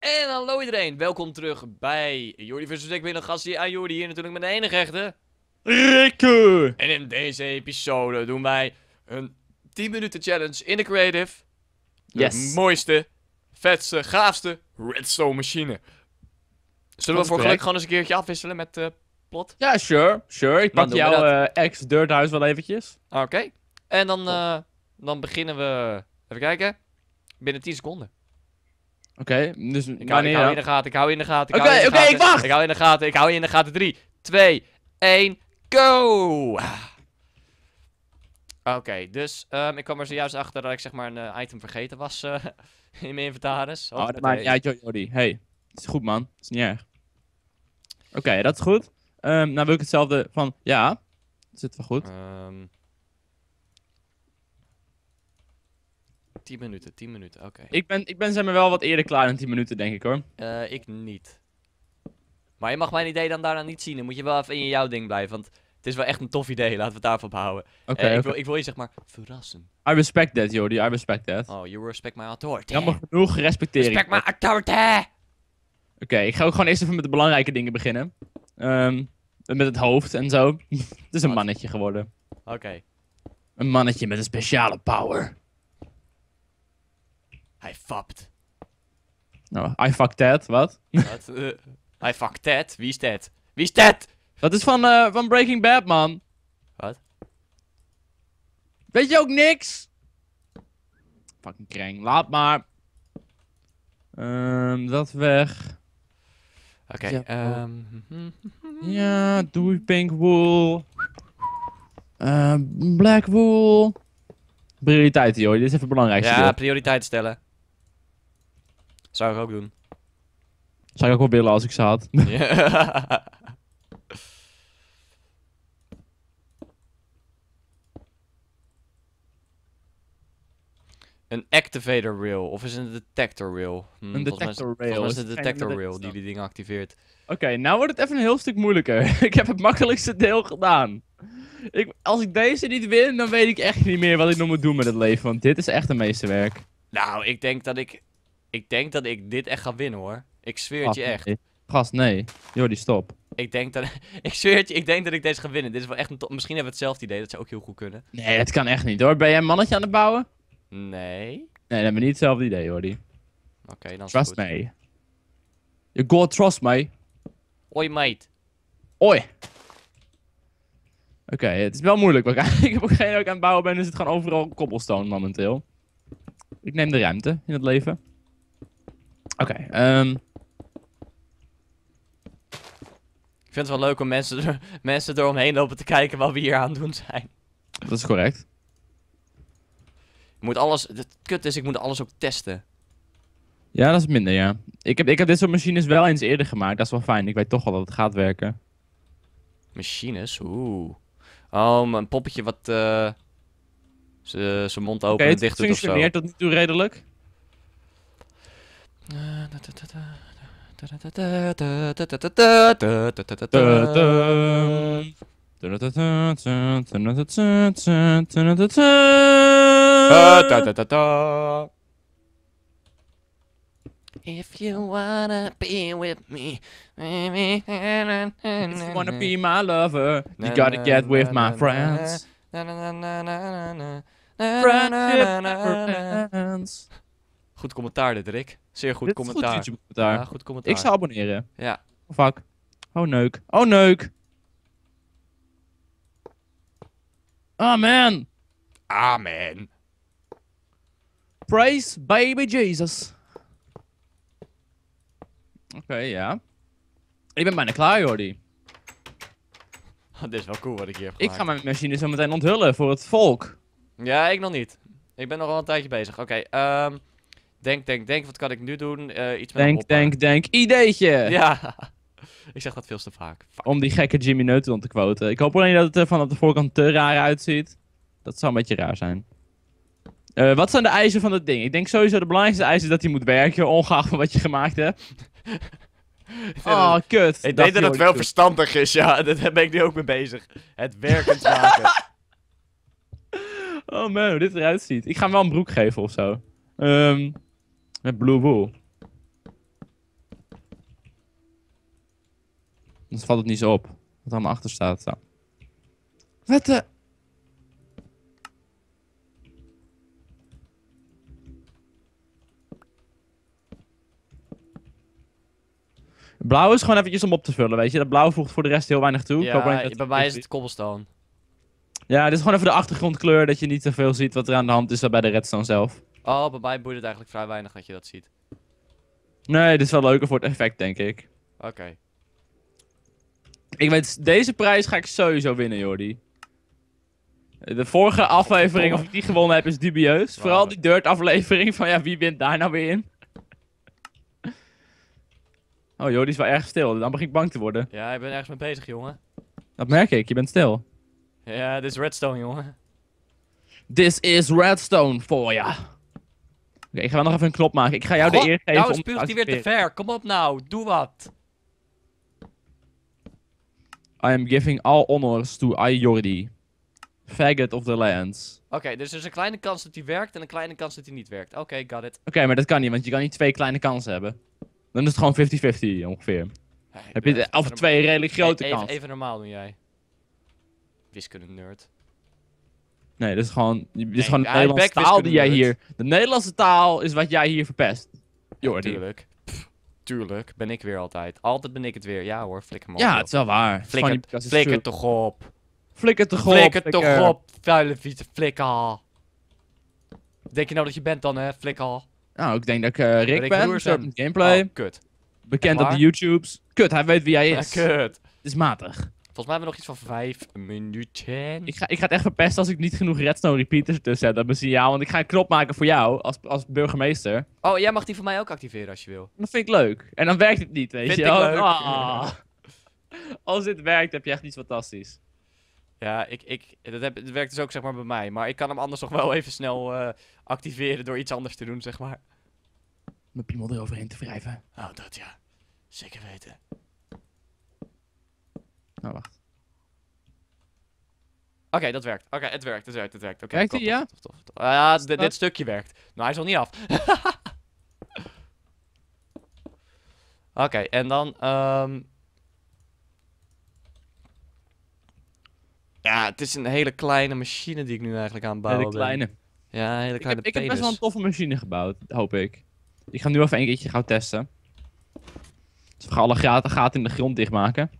En hallo iedereen, welkom terug bij Jordi vs. Ik ben een gast en aan ah, Jordi hier natuurlijk met de enige echte Rikke. En in deze episode doen wij een 10 minuten challenge in de creative. Yes. De mooiste, vetste, gaafste redstone machine. Zullen we voor gelijk gewoon eens een keertje afwisselen met eh, plot? Ja, sure, sure. Ik pak jouw uh, eh, ex-dirthuis wel eventjes. Oké. En dan, eh, dan beginnen we, even kijken, binnen 10 seconden. Oké, dus ik hou, ik hou in de gaten, ik hou in de gaten. Oké, oké, ik wacht! Ik hou in de gaten, ik hou in de gaten. 3, 2, 1, go! Oké, dus ehm, ik kwam er zojuist achter dat ik zeg maar een eh, item vergeten was eh, in mijn inventaris. Oh, dat maakt niet Jordi. Hey, het is goed man, is niet erg. Oké, dat is goed. Um, nou wil ik hetzelfde van, ja, zit wel goed. Ehm, 10 minuten, 10 minuten, oké. Ik ben, ik ben zeg maar wel wat eerder klaar dan 10 minuten, denk ik hoor. Uh, ik niet. Maar je mag mijn idee dan daarna niet zien. Dan moet je wel even in jouw ding blijven. Want het is wel echt een tof idee. Laten we het daarvan houden. Oké. Eh, ik, wil, ik wil je zeg maar verrassen. I respect that, Jordi. I respect that. Oh, you respect my authority. Jammer genoeg, respecteer Respect my authority! Oké, ik ga ook gewoon eerst even met de belangrijke dingen beginnen. Ehm, met het hoofd en zo. het is een mannetje geworden. Oké. Een mannetje met een speciale power. Hij fapt. Nou, I fuck that, wat? Eh, hij I fuck that? Wie is dat? Wie is dat? Dat is van, eh, van Breaking Bad, man. Wat? Weet je ook niks? Fucking kreng. Laat maar. Um, dat weg. Oké. Okay, ja, um... doe pink wool. Ehm, black wool. Prioriteiten, joh. Dit is even belangrijkste. Ja, prioriteiten stellen. Zou ik ook doen. Zou ik ook wel willen als ik ze had. Een activator rail, of is een detector rail? een detector rail. Volgens is het een detector rail die die dingen activeert. Oké, nou wordt het even een heel stuk moeilijker. ik heb het makkelijkste deel gedaan. Ik, als ik deze niet win, dan weet ik echt niet meer wat ik nog moet doen met het leven, want dit is echt meeste werk Nou, ik denk dat ik ik denk dat ik dit echt ga winnen hoor. Ik zweer het je echt. Gast, nee. Jordi, stop. Ik denk dat... ik zweer het je, ik denk dat ik deze ga winnen. Dit is wel echt een top... Misschien hebben we hetzelfde idee, dat zou ook heel goed kunnen. Nee, dat kan echt niet hoor. Ben jij een mannetje aan het bouwen? Nee. Nee, dan hebben we niet hetzelfde idee, Jordi. Oké, okay, dan Trust me. You god trust me. Oi, mate. Oi. Oké, het is wel moeilijk. ik heb ook geen ik aan het bouwen ben, dus het gewoon overal cobblestone momenteel. Ik neem de ruimte in het leven. Oké, ehm. Ik vind het wel leuk om mensen, mensen eromheen lopen te kijken wat we hier aan het doen zijn. Dat is correct. Ik moet alles... Het kut is, ik moet alles ook testen. Ja, dat is minder, ja. Ik heb, ik heb dit soort machines wel eens eerder gemaakt. Dat is wel fijn. Ik weet toch al dat het gaat werken. Machines? Oeh. Oh, mijn poppetje wat... Uh, zijn mond open en dicht doet of zo. Het functioneert tot nu toe redelijk. If you wanna be with me, baby, if you wanna be my lover, you gotta get with my friends. Friends. Goed commentaar dit, Rick. Zeer goed commentaar. Goed commentaar. Ik zou abonneren. Ja. fuck. Oh neuk. Oh neuk. Amen. Ah, Amen. Praise baby Jesus. Oké, ja. Ik ben bijna klaar, Jordi. dit is wel cool wat ik hier heb Ik ga mijn machine zo meteen onthullen voor het volk. Ja, ik nog niet. Ik ben nog wel een tijdje bezig. Oké, okay, um, ehm, Denk, denk, denk, wat kan ik nu doen? Uh, iets met denk, denk, denk, ideetje! Ja, ik zeg dat veel te vaak. Om die gekke Jimmy Neutron te quoten. Ik hoop alleen dat het er vanaf de voorkant te raar uitziet. Dat zou een beetje raar zijn. Eh, wat zijn de eisen van dat ding? Ik denk sowieso de belangrijkste eisen is dat hij moet werken, ongeacht van wat je gemaakt hebt. oh, kut. Ik denk dat het wel verstandig is, ja. Daar ben ik nu ook mee bezig. Het werkend maken. oh man, hoe dit eruit ziet. Ik ga hem wel een broek geven of zo. Ehm, met Blue Wool. Anders valt het niet zo op. Wat allemaal achter staat. Wat de... Blauw is gewoon eventjes om op te vullen, weet je. Dat blauw voegt voor de rest heel weinig toe. Ja, bij dat... mij is het cobblestone. Ja, dit is gewoon even de achtergrondkleur, dat je niet te veel ziet wat er aan de hand is bij de redstone zelf. Oh, bij mij boeit het eigenlijk vrij weinig dat je dat ziet. Nee, dit is wel leuker voor het effect, denk ik. Oké. Ik weet, deze prijs ga ik sowieso winnen, Jordi. De vorige aflevering, of ik die gewonnen heb, is dubieus. Vooral die dirt aflevering van ja, wie wint daar nou weer in? oh, Jordi is wel erg stil. Dan begin ik bang te worden. Ja, ik ben ergens mee bezig, jongen. Dat merk ik, je bent stil. Ja, dit is redstone, jongen. This is redstone voor ya okay, ik ga wel nog even een klop maken. Ik ga jou de eer geven. Nou, spuugt hij weer te ver. Kom op nou, doe wat. I am giving all honors to Ayordi. Faggot of the lands. Oké, dus er is een kleine kans dat hij werkt en een kleine kans dat hij niet werkt. Oké, got it. Oké, maar dat kan niet, want je kan niet twee kleine kansen hebben. Dan is het gewoon 50-50 ongeveer. Heb je af twee redelijk grote hey, even, kansen. Even normaal doen jij. Wiskunde nerd. Nee, dat is gewoon, is gewoon de Nederlandse taal die jij hier... De Nederlandse taal is wat jij hier verpest. Jordi. Tuurlijk. tuurlijk, ben ik weer altijd. Altijd ben ik het weer. Ja hoor, flikker maar Ja, het is wel waar. Flikker, flikker, toch op. Flikker toch op. Flikker toch op, vuile vieze flikker. Denk je nou dat je bent dan, hè, flikker? Nou, ik denk dat ik uh, Rick, ben. gameplay. Oh, kut. Bekend op de YouTubes. Kut, hij weet wie hij is. kut. Het is matig. Volgens mij hebben we nog iets van vijf minuten. Ik ga, ik ga het echt verpesten als ik niet genoeg redstone repeaters tussen heb. Dat is signaal, want ik ga een knop maken voor jou als, als burgemeester. Oh, jij mag die voor mij ook activeren als je wil. Dat vind ik leuk. En dan werkt het niet, weet je wel. Ah. als dit werkt, heb je echt iets fantastisch. Ja, ik, ik, dat, heb, werkt dus ook zeg maar bij mij. Maar ik kan hem anders nog wel even snel eh, activeren door iets anders te doen, zeg maar. Mijn piemel eroverheen te wrijven. Oh, dat ja. Zeker weten. Nou, wacht. Oké, dat werkt. Oké, het werkt, het werkt, het werkt. Oké, okay, ja? Tof, ah, dit stukje werkt. Nou, hij is nog niet af. Oké, en dan... Um... Ja, het is een hele kleine machine die ik nu eigenlijk aan het bouwen hele kleine. Ja, een hele kleine ik heb, ik heb best wel een toffe machine gebouwd, hoop ik. Ik ga nu even een keertje gauw testen. Dus we gaan alle gaten in de grond dichtmaken.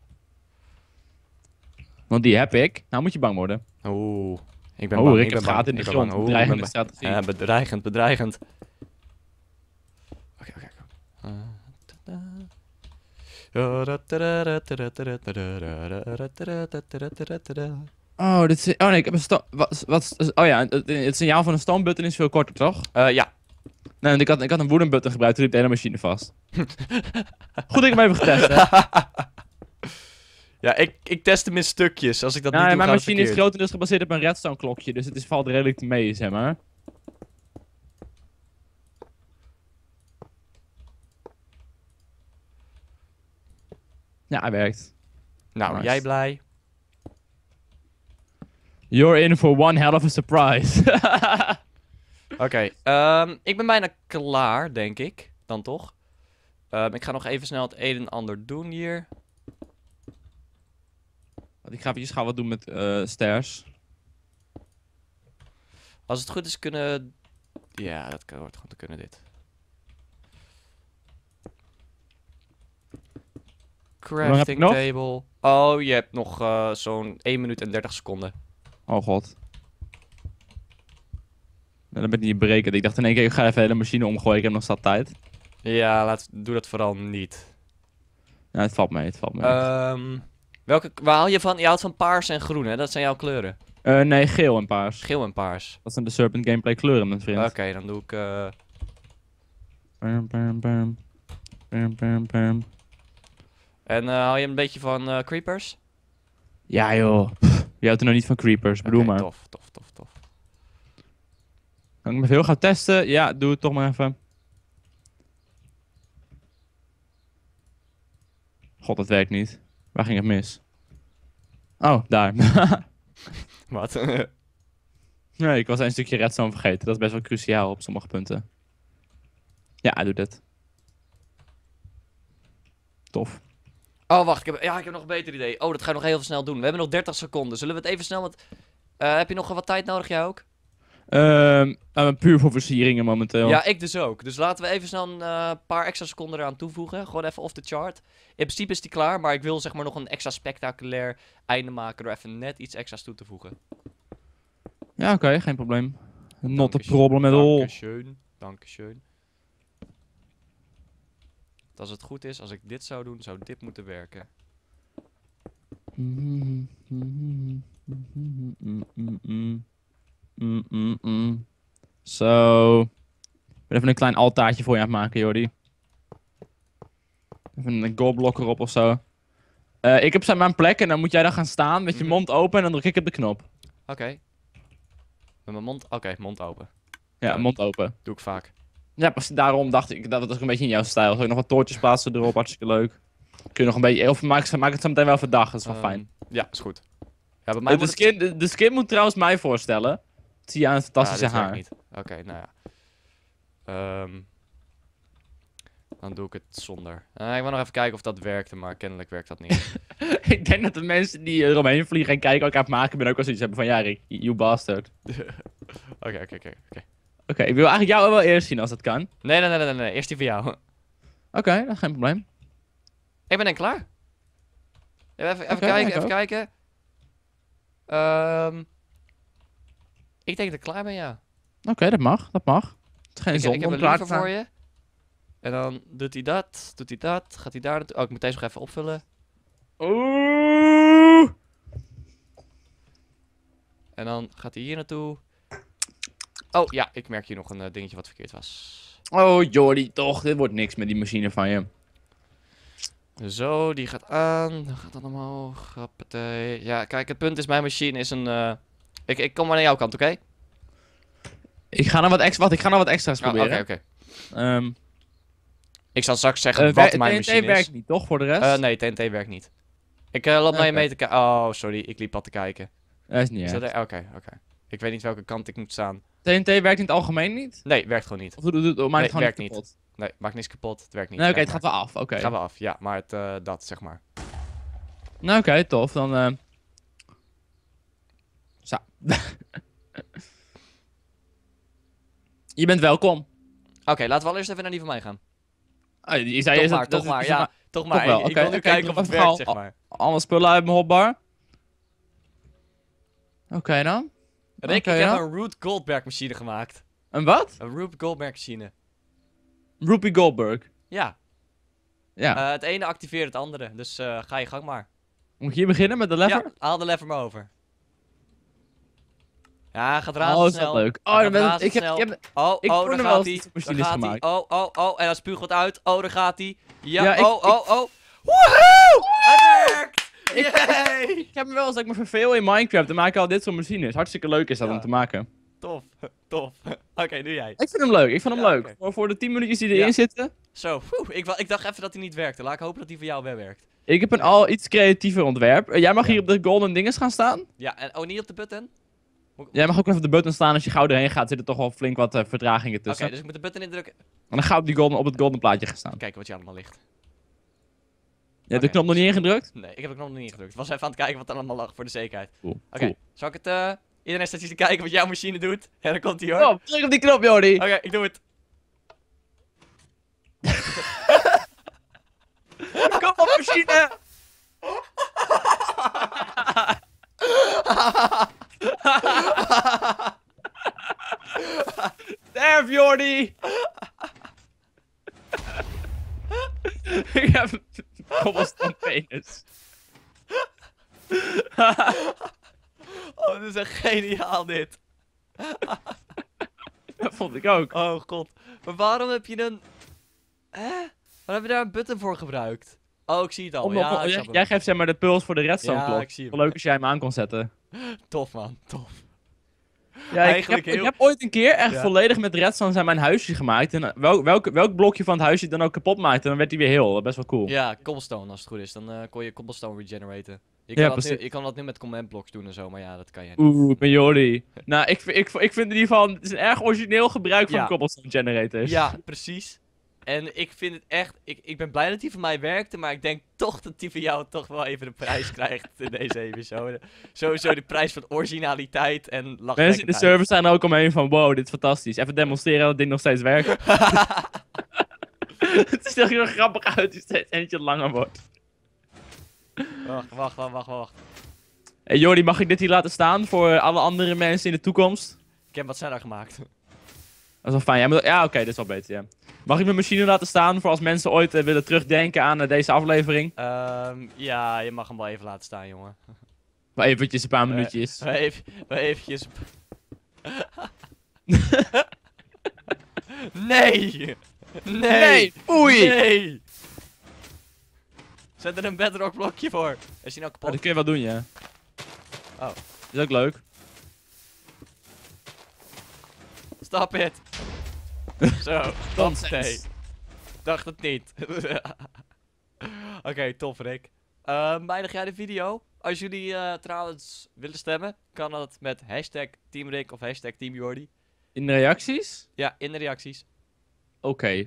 Want die heb ik. Nou moet je bang worden. Oeh. Ik ben bang. Rick ik ben gaat in de grond. Oeh, bedreigende bedreigend, bedreigend. Oké, oké. Oh, dit is... Oh nee, ik heb een stam... Wat, wat, oh ja, het, signaal van een stoombutton is veel korter, toch? Eh, ja. Nee, ik had, ik had een wooden gebruikt, toen liep de hele machine vast. Goed dat ik hem even getest, hè. Ja, ik, ik test hem in stukjes. Als ik dat nou, niet doe, Mijn machine is grotendeels gebaseerd op een redstone klokje, dus het is, valt redelijk mee, zeg maar. Ja, hij werkt. Nou, jij blij. You're in for one hell of a surprise. Oké, ehm, ik ben bijna klaar, denk ik. Dan toch. Ehm, ik ga nog even snel het een en ander doen hier ik ga even gaan wat doen met uh, stairs. Als het goed is kunnen... Ja, dat kan, hoort gewoon te kunnen dit. Crafting table. Oh, je hebt nog eh, zo'n 1 minuut en 30 seconden. Oh god. Nou, dan ben ik niet berekend. Ik dacht in één keer, ik ga even de hele machine omgooien. Ik heb nog zat tijd. Ja, laat, doe dat vooral niet. Ja, het valt mee, het valt mee. Um, Welke, waar haal je van? Je houdt van paars en groen, hè? Dat zijn jouw kleuren. Eh, nee, geel en paars. Geel en paars. Dat zijn de Serpent Gameplay kleuren, mijn vriend. Oké, dan doe ik... Uh... Eh, bam, bam, bam. Bam, bam, bam. En uh, hou je een beetje van creepers? Ja, joh. je houdt er nou niet van creepers, bedoel maar. tof, tof, tof, tof. Kan ik me veel gaan testen? Ja, doe het toch maar even. God, dat werkt niet. Waar ging het mis? Oh, daar. Wat? nee, ik was een stukje redstone vergeten. Dat is best wel cruciaal op sommige punten. Ja, doe dat. Tof. Oh, wacht. Ik heb, ja, ik heb nog een beter idee. Oh, dat ga ik nog heel snel doen. We hebben nog 30 seconden. Zullen we het even snel... Met, eh, heb je nog wat tijd nodig, jij ook? Ehm, nou, puur voor versieringen momenteel. Ja, ik dus ook. Dus laten we even snel een eh, paar extra seconden eraan toevoegen. Gewoon even off the chart. In principe is die klaar, maar ik wil zeg maar nog een extra spectaculair einde maken door even net iets extra's toe te voegen. Ja, oké, geen probleem. Not a problem at all. Dankeschön, dankeschön. Als het goed is, als ik dit zou doen, zou dit moeten werken. Mm-hmm. Mm-hmm. Mm-hmm. Mm -mm -mm. Zo. Ik ben even een klein altaartje voor je aan maken, Jordi. Even een goalblok erop of zo. Eh, ik heb zijn mijn plek en dan moet jij daar gaan staan met je mm. mond open en dan druk ik op de knop. Oké. Met mijn mond? Oké, mond open. Ja, mond open. Doe ik vaak. Ja, pas daarom dacht ik dat het een beetje in jouw stijl. Zou ik nog wat toortjes plaatsen erop? Hartstikke leuk. Kun je nog een beetje. Of maak, maak het zo meteen wel verdacht, dat is wel ehm, fijn. Ja, is goed. Ja, bij eh, de, skin, de skin moet trouwens mij voorstellen zie je aan het fantastische ja, haar. Oké, nou ja. Um, dan doe ik het zonder. Eh, ik wil nog even kijken of dat werkte, maar kennelijk werkt dat niet. ik denk dat de mensen die eh, eromheen vliegen en kijken elkaar maken, ben ook wel zoiets hebben van, ja Rick, you bastard. Oké, oké, oké. Oké, ik wil eigenlijk jou wel eerst zien als dat kan. Nee, nee, nee, nee, nee. eerst die van jou. Oké, dan geen probleem. Ik ben dan klaar. Even, even kijken, even kijken. Ehm... Ik denk dat ik klaar ben, ja. Oké, dat mag, dat mag. is geen zonde ik heb om klaar te voor je. En dan doet hij dat, doet hij dat, gaat hij daar naartoe. Oh, ik moet deze nog even opvullen. Oeh! En dan gaat hij hier naartoe. Oh ja, ik merk hier nog een eh, dingetje wat verkeerd was. Oh Jordi, toch, dit wordt niks met die machine van je. Zo, die gaat aan. Dan gaat dat omhoog. Ja, kijk, het punt is, mijn machine is een... Eh, ik, ik kom maar naar jouw kant, oké? Ik ga nou wat extra. Wacht, ik ga nog wat extra's ah, proberen. Oké, oké. Ehm, ik zal straks zeggen uh, wat mijn TNT machine is. TNT werkt niet, toch? Voor de rest? Eh, nee, TNT werkt niet. Ik loop naar je mee te kijken. Oh, sorry. Ik liep al te kijken. Dat eh, is niet Oké, oké. Ik weet niet welke kant ik moet staan. TNT werkt in het algemeen niet? Nee, werkt gewoon niet. Of doet het maakt het gewoon werkt niet kapot? Nee, maakt niks kapot. Het werkt niet. Nee, oké, het gaat wel af. Oké. Het gaat wel af, ja. Maar het, dat, zeg maar. Nou, oké, tof. Dan zo. je bent welkom. Oké, laten we eerst even naar die van mij gaan. Ah, je zei toch is maar, toch maar, ja, toch maar. ik, okay, wil nu kijken of het werkt, al, zeg maar. Allemaal spullen uit mijn hotbar. Oké dan. ik heb een Root Goldberg machine gemaakt. Een wat? Een Rube Goldberg machine. Rupee Goldberg? Ja. Ja. Eh, het ene activeert het andere, dus eh, ga je gang maar. Moet je hier beginnen met de lever? Ja, haal de lever maar over. Ja, gaat razendsnel. Oh, is dat leuk. Oh, dan ben ik, heb, ik heb, oh, ik oh, daar gaat hij. Daar gaat hij. Oh, oh, oh. En dan spuugt uit. Oh, daar gaat hij. Ja, oh, oh, ik, oh, oh. Woehoe! Het werkt! Yay! Ik, heb me wel eens dat ik me verveel in Minecraft. Dan maken ik al dit soort machines. Hartstikke leuk is dat om te maken. Tof, tof. Oké, okay, doe jij. Ik vind hem leuk, ik vind hem leuk. Voor, voor de 10 minuutjes die erin zitten. Zo, Oeh, ik, ik, dacht even dat hij niet werkte. Laat ik hopen dat hij voor jou wel werkt. Ik heb een al iets creatiever ontwerp. Eh, jij mag hier op de golden dinges gaan staan. Ja, en oh, niet op de button? Jij mag ook even op de button staan. Als je gauw erheen gaat, zit er toch wel flink wat verdragingen eh, vertragingen tussen. Oké, dus ik moet de button indrukken. En dan ga op, die golden, op het golden plaatje gaan staan. Kijken wat je allemaal ligt. Je hebt de knop nog niet ingedrukt? Nee, ik heb de knop nog niet ingedrukt. Ik was even aan het kijken wat er allemaal lag, voor de zekerheid. Oké, zou zal ik het... Uh, iedereen staat te kijken wat jouw machine doet. Ja, dan komt hij hoor. Kom, druk op die knop, Jordi. Oké, ik doe het. Kom op, machine! Ik heb een penis. oh, dit is echt geniaal dit. Dat vond ik ook. Oh god. Maar waarom heb je een... Hè? Waarom heb je daar een button voor gebruikt? Oh, ik zie het al. ja, jij, geeft zeg maar de puls voor de redstone ja, klok. ik zie hem. Leuk als jij hem aan kon zetten. tof man, tof. Ja, ik, heb, ik, heb, ooit een keer echt volledig met redstone zijn mijn huisje gemaakt. En eh, wel, welk, welk blokje van het huisje dan ook kapot maakte, dan werd hij weer heel. Best wel cool. Ja, cobblestone als het goed is. Dan eh, kon je cobblestone regeneraten. Je kan, dat nu, je kan dat nu met command blocks doen en zo, maar ja, dat kan je niet. Oeh, ben Jordi. nou, ik, ik, ik vind in ieder geval, het is een erg origineel gebruik van cobblestone generators. Ja, precies. En ik vind het echt, ik, ik ben blij dat hij voor mij werkte, maar ik denk toch dat hij van jou toch wel even de prijs krijgt in deze episode. Sowieso de prijs van originaliteit en lachen. Mensen in de server staan ook omheen van, wow, dit is fantastisch. Even demonstreren dat dit nog steeds werkt. het is er heel grappig uit, als het eentje langer wordt. Wacht, wacht, wacht, wacht, wacht. Hey Jordi, mag ik dit hier laten staan voor alle andere mensen in de toekomst? Ik heb wat sneller gemaakt. Dat is wel fijn. ja, oké, dat dit is wel beter, ja. Mag ik mijn machine laten staan voor als mensen ooit eh, willen terugdenken aan eh, deze aflevering? Um, ja, je mag hem wel even laten staan, jongen. Maar eventjes een paar minuutjes. Maar, eventjes... nee! Nee! Oei! Nee! Zet er een bedrock blokje voor. Is zie nou kapot? Oh, dat kun je wel doen, ja. Oh. Is ook leuk. Stop it! Zo, Dacht het niet. Oké, tof Rick. Um, jij de video? Als jullie uh, trouwens willen stemmen, kan dat met hashtag Team Rick of hashtag Team Jordi. In de reacties? Ja, in de reacties. Oké.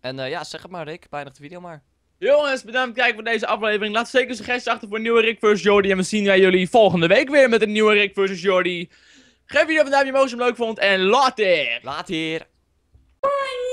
En eh, ja, zeg het maar Rick, eindig de video maar. Jongens, bedankt voor het kijken voor deze aflevering. Laat zeker suggesties achter voor een nieuwe Rick vs. Jordi. En we zien jullie volgende week weer met een nieuwe Rick vs. Jordi. Geef video als je hem leuk vond en later. Later. Bye.